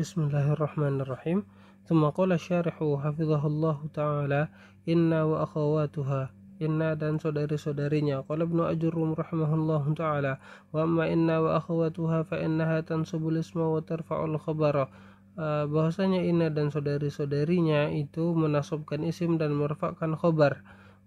Bismillahirrahmanirrahim. ثم قال الشارح حفظه Taala, "Inna wa وأخواتها inna dan saudari-saudarinya. Qala Ibnu Ajurrum rahimahullahu taala, wa amma inna wa akhawatuha fa innaha tansubul isma wa tarfa'ul khabara. Uh, bahwasanya inna dan saudari-saudarinya itu menasabkan isim dan merfakkan khobar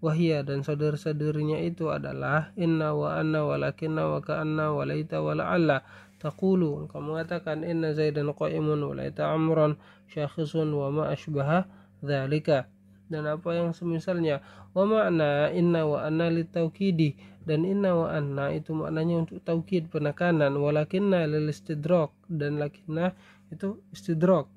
wahia dan saudara-saudarinya itu adalah inna wa anna walakinna wa ka'anna walaita la'alla taqulu engkau mengatakan inna zaidan qaimun walaita amran syakhisun wa ma asbaha dzalika dan apa yang semisalnya wa ma'na inna wa anna litaukidi dan inna wa anna itu maknanya untuk taukid penekanan walakinna lil istidrak dan lakinna itu istidrak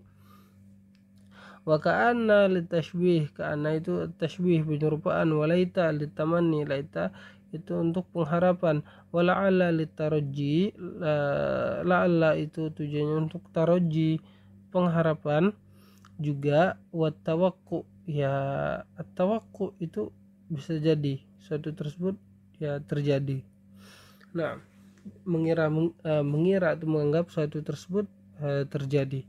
wa ka'anna litashbih ka'anna itu tashbih penyerupaan walaita litamanni laita itu untuk pengharapan wala'alla litarajji la'alla itu tujuannya untuk taroji pengharapan juga watawakku ya tawakku itu bisa jadi suatu tersebut ya terjadi nah mengira eh, mengira atau menganggap suatu tersebut uh, terjadi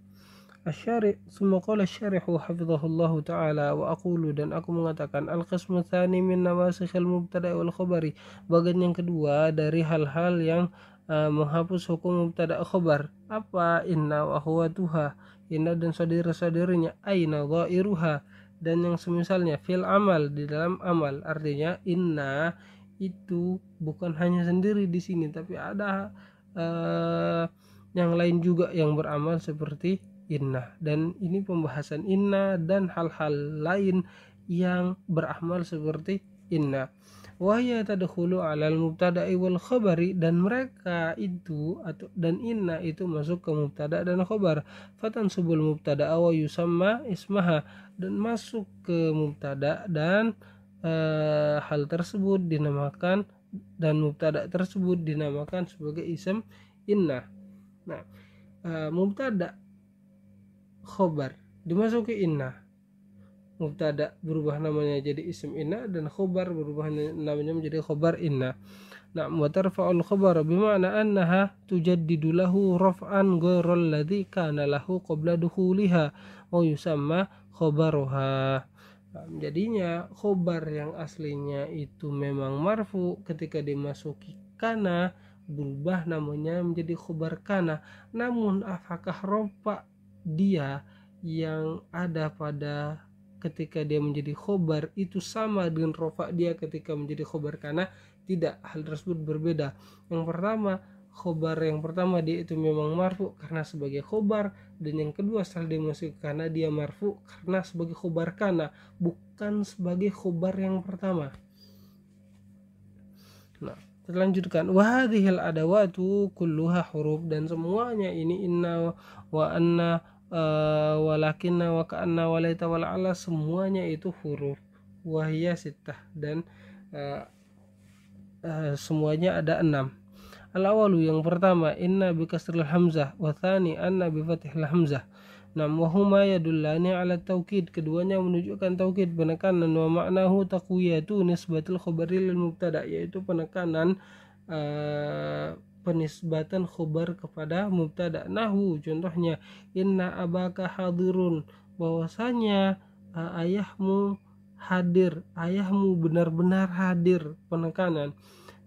Asyari, semua qala syarihu hafizahullahu ta'ala wa aqulu dan aku mengatakan al-qismu tsani min nawasikhil mubtada wal khabari bagian yang kedua dari hal-hal yang uh, menghapus hukum mubtada khabar apa inna wa huwa tuha inna dan sadir-sadirnya aina dhairuha dan yang semisalnya fil amal di dalam amal artinya inna itu bukan hanya sendiri di sini tapi ada uh, yang lain juga yang beramal seperti inna dan ini pembahasan inna dan hal-hal lain yang beramal seperti inna wahya tadkhulu alal mubtada wal khabari dan mereka itu atau dan inna itu masuk ke mubtada dan khabar fatan subul mubtada wa yusamma ismaha dan masuk ke mubtada dan e, hal tersebut dinamakan dan mubtada tersebut dinamakan sebagai isem inna nah e, mubtada khobar dimasuki inna mubtada berubah namanya jadi isim inna dan khobar berubah namanya menjadi khobar inna nah wa tarfa'ul khobara bima'na annaha tujaddidu lahu raf'an gorol ladi kana lahu qabla dukhuliha wa yusamma khobaruha nah, jadinya khobar yang aslinya itu memang marfu ketika dimasuki kana berubah namanya menjadi khobar kana namun apakah Rofa dia yang ada pada ketika dia menjadi khobar itu sama dengan rofa dia ketika menjadi khobar karena tidak hal tersebut berbeda yang pertama khobar yang pertama dia itu memang marfu karena sebagai khobar dan yang kedua setelah dia masuk karena dia marfu karena sebagai khobar karena bukan sebagai khobar yang pertama nah kita lanjutkan wahadhil adawatu kulluha huruf dan semuanya ini inna wa anna Eh, walakinna wa ka'anna laita wal ala semuanya itu huruf wahya sitah dan uh, uh, semuanya ada enam al awalu yang pertama inna bi kasril hamzah wa thani anna bi fathil hamzah Nam huma yadullani ala taukid keduanya menunjukkan taukid penekanan wa maknahu taqwiyatu nisbatul khabari lil mubtada yaitu penekanan uh, penisbatan khobar kepada mubtada nahu contohnya inna abaka hadirun bahwasanya ayahmu hadir ayahmu benar-benar hadir penekanan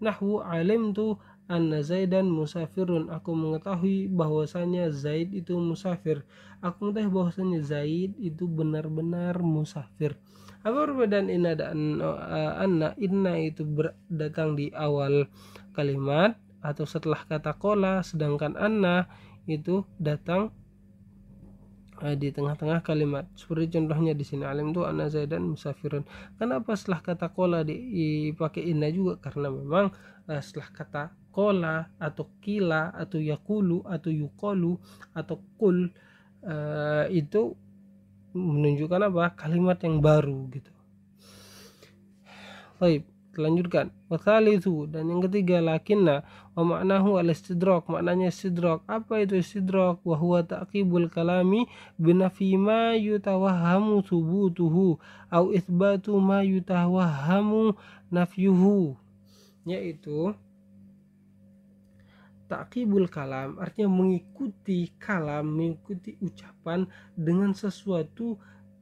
nahwu alim tu anna zaidan musafirun aku mengetahui bahwasanya zaid itu musafir aku mengetahui bahwasanya zaid itu benar-benar musafir apa perbedaan inna dan eh, anna inna itu datang di awal kalimat atau setelah kata kola sedangkan anna itu datang eh, di tengah-tengah kalimat seperti contohnya di sini alim tuh anna zaidan musafirun kenapa setelah kata kola dipakai inna juga karena memang eh, setelah kata kola atau kila atau yakulu atau yukolu atau kul eh, itu menunjukkan apa kalimat yang baru gitu baik lanjutkan wasalisu dan yang ketiga lakinna wa maknahu al istidrak maknanya istidrak apa itu istidrak wa huwa taqibul kalami binafi ma yutawahhamu subutuhu au isbatu ma yutawahhamu nafyuhu yaitu taqibul kalam artinya mengikuti kalam mengikuti ucapan dengan sesuatu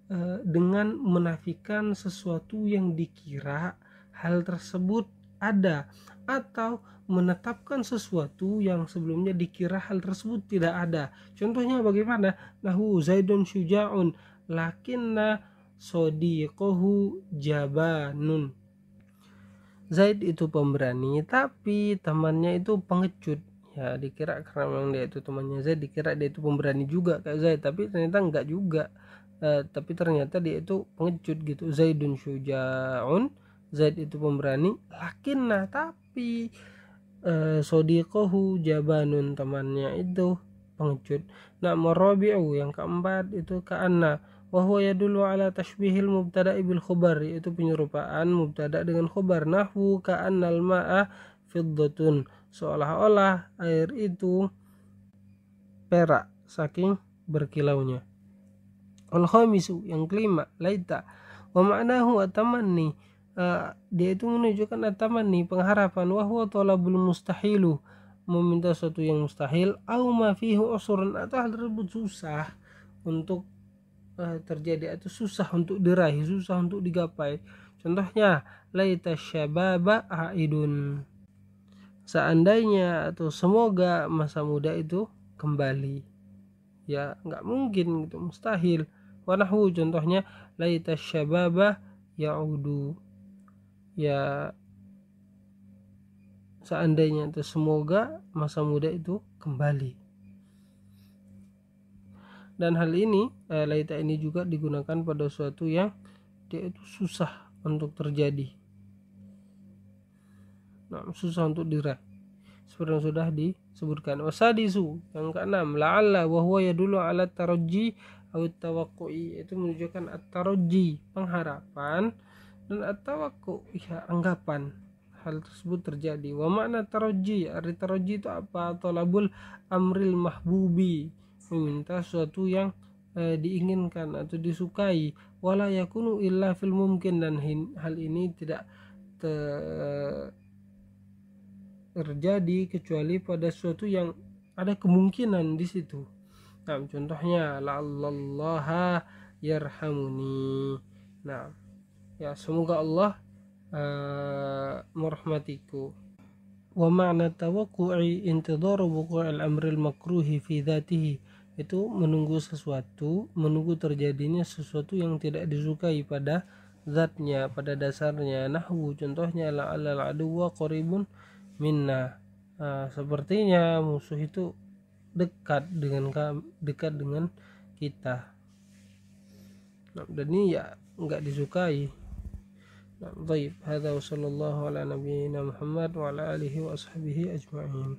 eh, dengan menafikan sesuatu yang dikira hal tersebut ada atau menetapkan sesuatu yang sebelumnya dikira hal tersebut tidak ada. Contohnya bagaimana? Nahu Zaidun syuja'un lakinna sodiqohu jabanun. Zaid itu pemberani tapi temannya itu pengecut ya dikira karena memang dia itu temannya Zaid dikira dia itu pemberani juga kayak Zaid tapi ternyata enggak juga Uh, tapi ternyata dia itu pengecut gitu Zaidun syuja'un Zaid itu pemberani lakin nah tapi eh, sodikohu jabanun temannya itu pengecut nah morobi'u yang keempat itu ka'anna wahwa dulu ala tashbihil mubtada ibil khobar yaitu penyerupaan mubtada dengan khobar nahwu ka'annal ma'ah fiddatun seolah-olah air itu perak saking berkilaunya al khamisu yang kelima laita wa ma'nahu atamanni uh, dia itu menunjukkan nih pengharapan wahwa talabul mustahilu meminta sesuatu yang mustahil au ma fihi usrun atau hal tersebut susah untuk uh, terjadi atau susah untuk diraih susah untuk digapai contohnya laita syababa aidun seandainya atau semoga masa muda itu kembali ya nggak mungkin gitu mustahil wanahu contohnya laita syababa yaudu ya seandainya itu semoga masa muda itu kembali dan hal ini eh, laita ini juga digunakan pada suatu yang dia itu susah untuk terjadi nah, susah untuk diraih seperti yang sudah disebutkan wasadisu yang keenam la'alla wa ya dulu ala tarajji atau tawakui itu menunjukkan at pengharapan dan atau aku ya anggapan hal tersebut terjadi wa makna taroji arti taroji itu apa tolabul amril mahbubi meminta sesuatu yang e, diinginkan atau disukai wala yakunu illa fil mungkin dan hin, hal ini tidak te, terjadi kecuali pada sesuatu yang ada kemungkinan di situ nah contohnya la allaha yarhamuni nah ya semoga Allah uh, merahmatiku wa ma'na tawakku'i intidaru wuqu'il amril makruhi fi dhatihi itu menunggu sesuatu menunggu terjadinya sesuatu yang tidak disukai pada zatnya pada dasarnya nahwu contohnya al aduwa qaribun minna uh, sepertinya musuh itu dekat dengan dekat dengan kita nah, dan ini ya nggak disukai طيب هذا وصلى الله على نبينا محمد وعلى آله وأصحابه أجمعين